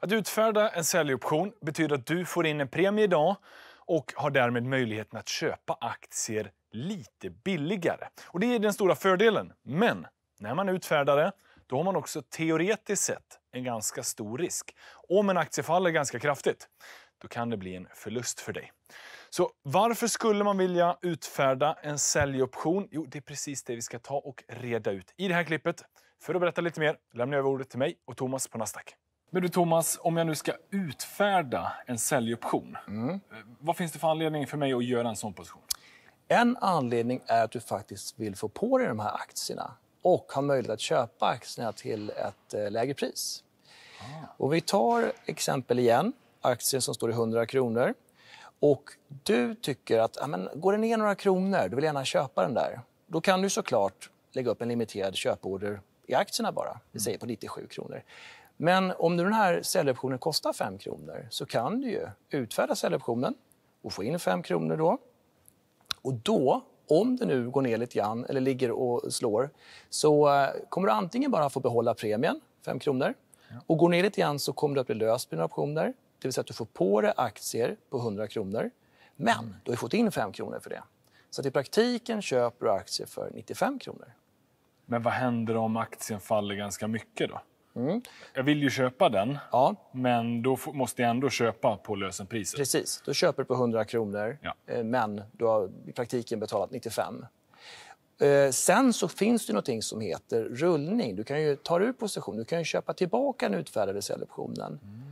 Att utfärda en säljoption betyder att du får in en premie idag och har därmed möjligheten att köpa aktier lite billigare. Och Det är den stora fördelen. Men när man utfärdar det då har man också teoretiskt sett en ganska stor risk. Om en aktie faller ganska kraftigt då kan det bli en förlust för dig. Så varför skulle man vilja utfärda en säljoption? Jo, det är precis det vi ska ta och reda ut i det här klippet. För att berätta lite mer lämnar jag över ordet till mig och Thomas på Nasdaq. Men du Thomas, om jag nu ska utfärda en säljoption, mm. Eh, vad finns det för anledning för mig att göra en sån position? En anledning är att du faktiskt vill få på dig de här aktierna och ha möjlighet att köpa aktierna till ett eh, lägre pris. Ah. Och vi tar exempel igen, aktien som står i 100 kronor. Och du tycker att ja, men, går den ner några kronor, du vill gärna köpa den där. Då kan du såklart lägga upp en limiterad köporder i aktierna bara, vi mm. säger på 97 kronor. Men om nu den här säljoptionen kostar 5 kronor så kan du ju utfärda säljoptionen och få in 5 kronor då. Och då, om det nu går ner lite grann eller ligger och slår, så eh, kommer du antingen bara få behålla premien, 5 kronor, och går ner lite grann så kommer du att bli löst på dina optioner, det vill säga att du får på dig aktier på 100 kronor, men mm. du har fått in 5 kronor för det. Så att i praktiken köper du aktier för 95 kronor. Men vad händer om aktien faller ganska mycket då? Mm. Jag vill ju köpa den, ja. men då måste jag ändå köpa på lösenpriset. Precis. Då köper du på 100 kronor, ja. Eh, men du har i praktiken betalat 95. Eh, sen så finns det något som heter rullning. Du kan ju ta ur position, du kan köpa tillbaka den utfärdade säljoptionen. Mm.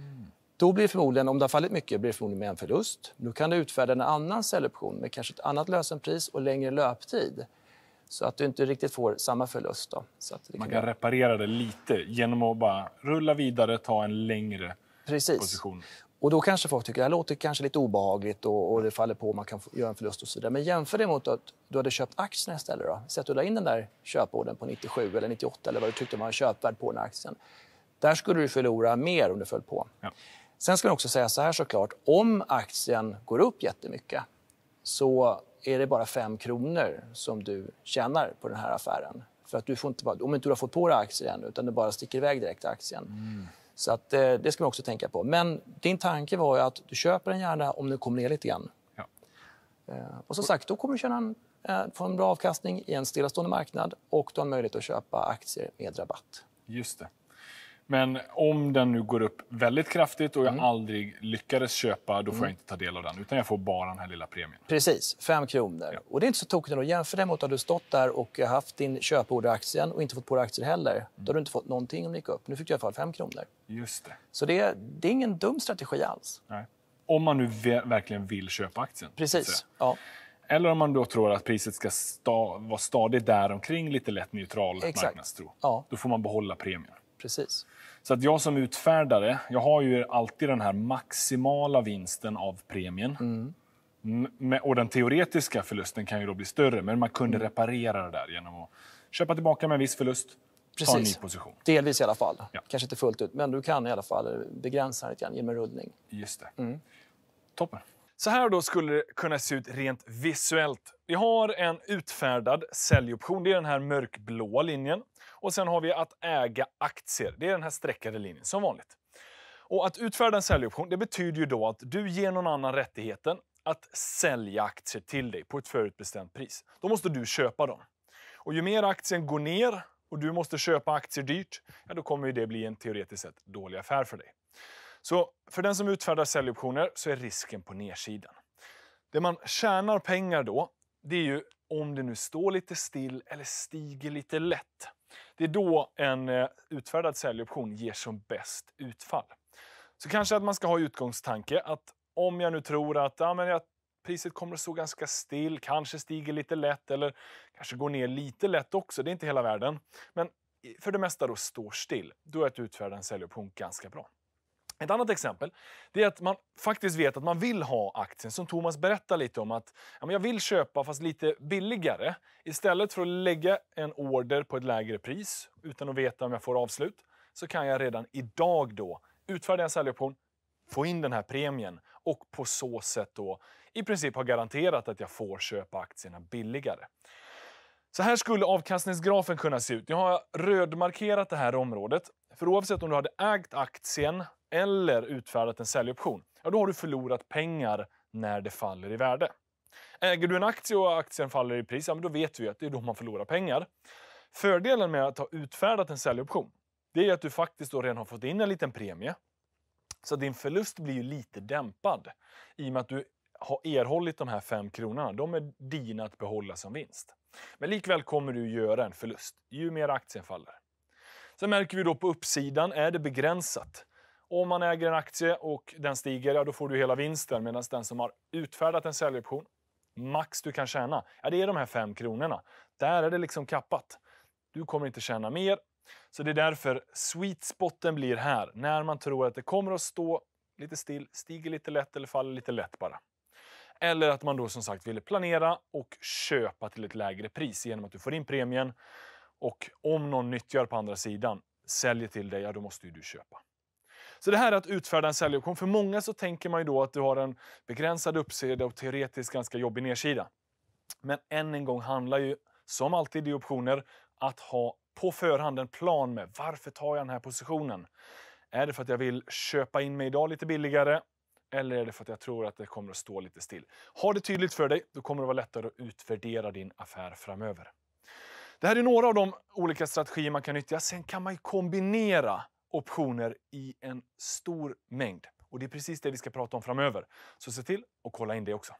Då blir förmodligen, om det har fallit mycket, blir det förmodligen med en förlust. Då kan du utfärda en annan säljoption med kanske ett annat lösenpris och längre löptid. Så att du inte riktigt får samma förlust. Då. Så att Man kan, kan reparera det lite genom att bara rulla vidare, ta en längre Precis. position. Och då kanske folk tycker att det låter kanske lite obehagligt och, och det faller på man kan göra en förlust och så vidare. Men jämför det mot att du hade köpt aktierna istället. Då. Så att du la in den där köporden på 97 eller 98 eller vad du tyckte var köpvärd på den aktien. Där skulle du förlora mer om du föll på. Ja. Sen ska man också säga så här såklart, om aktien går upp jättemycket så är det bara 5 kronor som du tjänar på den här affären. För att du får inte, om inte du har fått på dig aktier än, utan det bara sticker iväg direkt aktien. Mm. Så att, eh, det ska man också tänka på. Men din tanke var att du köper den gärna om den kommer ner lite grann. Ja. Eh, och som sagt, då kommer du känna en, eh, få en bra avkastning i en stillastående marknad och du har möjlighet att köpa aktier med rabatt. Just det. Men om den nu går upp väldigt kraftigt och jag mm. aldrig lyckades köpa, då får mm. jag inte ta del av den. Utan jag får bara den här lilla premien. Precis, 5 kronor. Ja. Och det är inte så tokigt att jämföra det mot att du stått där och haft din köporder aktien och inte fått på dig aktier heller. Mm. Då har du inte fått någonting om det gick upp. Nu fick du i alla fall 5 kronor. Just det. Så det är, det är ingen dum strategi alls. Nej. Om man nu verkligen vill köpa aktien. Precis. Ja. Eller om man då tror att priset ska sta vara stadigt däromkring, lite lätt neutral Exakt. marknadstro. Ja. Då får man behålla premien. Precis. Så att jag som utfärdare, jag har ju alltid den här maximala vinsten av premien. Mm. Och den teoretiska förlusten kan ju då bli större, men man kunde mm. reparera det där genom att köpa tillbaka med en viss förlust, Precis. ta en ny position. Delvis i alla fall. Ja. Kanske inte fullt ut, men du kan i alla fall begränsa lite genom en rullning. Just det. Mm. Toppen. Så här då skulle det kunna se ut rent visuellt. Vi har en utfärdad säljoption, det är den här mörkblåa linjen. Och sen har vi att äga aktier. Det är den här streckade linjen, som vanligt. Och att utfärda en säljoption det betyder ju då att du ger någon annan rättigheten att sälja aktier till dig på ett förutbestämt pris. Då måste du köpa dem. Och ju mer aktien går ner och du måste köpa aktier dyrt, ja, då kommer ju det bli en teoretiskt sett dålig affär för dig. Så för den som utfärdar säljoptioner så är risken på nedsidan. Det man tjänar pengar då, det är ju om det nu står lite still eller stiger lite lätt. Det är då en eh, utfärdad säljoption ger som bäst utfall. Så kanske att man ska ha utgångstanke att om jag nu tror att ja, men jag, priset kommer att stå ganska still, kanske stiger lite lätt eller kanske går ner lite lätt också, det är inte hela världen. Men för det mesta då står still, då är att utfärda en säljoption ganska bra. Ett annat exempel det är att man faktiskt vet att man vill ha aktien, som Thomas berättade lite om. att Jag vill köpa, fast lite billigare. Istället för att lägga en order på ett lägre pris utan att veta om jag får avslut, så kan jag redan idag då utfärda en säljoption, få in den här premien och på så sätt då i princip ha garanterat att jag får köpa aktierna billigare. Så här skulle avkastningsgrafen kunna se ut. Jag har rödmarkerat det här området. För oavsett om du hade ägt aktien eller utfärdat en säljoption, ja, då har du förlorat pengar när det faller i värde. Äger du en aktie och aktien faller i pris, ja, men då vet vi att det är då man förlorar pengar. Fördelen med att ha utfärdat en säljoption, det är att du faktiskt då redan har fått in en liten premie. Så din förlust blir ju lite dämpad i och med att du har erhållit de här fem kronorna. De är dina att behålla som vinst. Men likväl kommer du göra en förlust ju mer aktien faller. Sen märker vi då på uppsidan, är det begränsat? Om man äger en aktie och den stiger, ja, då får du hela vinsten. Medan den som har utfärdat en säljoption, max du kan tjäna, ja, det är de här 5 kronorna. Där är det liksom kappat. Du kommer inte tjäna mer. Så det är därför sweet spoten blir här. När man tror att det kommer att stå lite still, stiger lite lätt eller faller lite lätt bara. Eller att man då som sagt vill planera och köpa till ett lägre pris genom att du får in premien. Och om någon nyttjar på andra sidan, säljer till dig, ja då måste ju du köpa. Så det här är att utfärda en säljoption. För många så tänker man ju då att du har en begränsad uppsida och teoretiskt ganska jobbig nedsida. Men än en gång handlar ju, som alltid i optioner, att ha på förhand en plan med varför tar jag den här positionen? Är det för att jag vill köpa in mig idag lite billigare? Eller är det för att jag tror att det kommer att stå lite still? Ha det tydligt för dig, då kommer det vara lättare att utvärdera din affär framöver. Det här är några av de olika strategier man kan nyttja. Sen kan man ju kombinera optioner i en stor mängd. Och det är precis det vi ska prata om framöver. Så se till att kolla in det också.